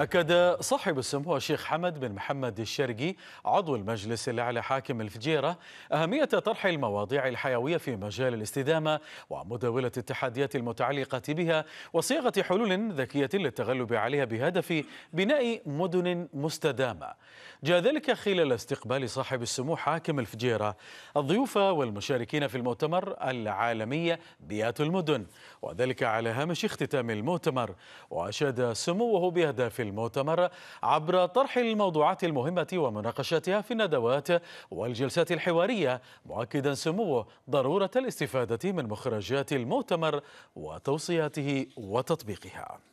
أكد صاحب السمو الشيخ حمد بن محمد الشرقي عضو المجلس الأعلى حاكم الفجيرة أهمية طرح المواضيع الحيوية في مجال الاستدامة ومداولة التحديات المتعلقة بها وصياغة حلول ذكية للتغلب عليها بهدف بناء مدن مستدامة جاء ذلك خلال استقبال صاحب السمو حاكم الفجيرة الضيوف والمشاركين في المؤتمر العالمي بيئات المدن وذلك على هامش اختتام المؤتمر وأشاد سموه بأهداف المؤتمر عبر طرح الموضوعات المهمة ومناقشتها في الندوات والجلسات الحوارية مؤكدا سموه ضرورة الاستفادة من مخرجات المؤتمر وتوصياته وتطبيقها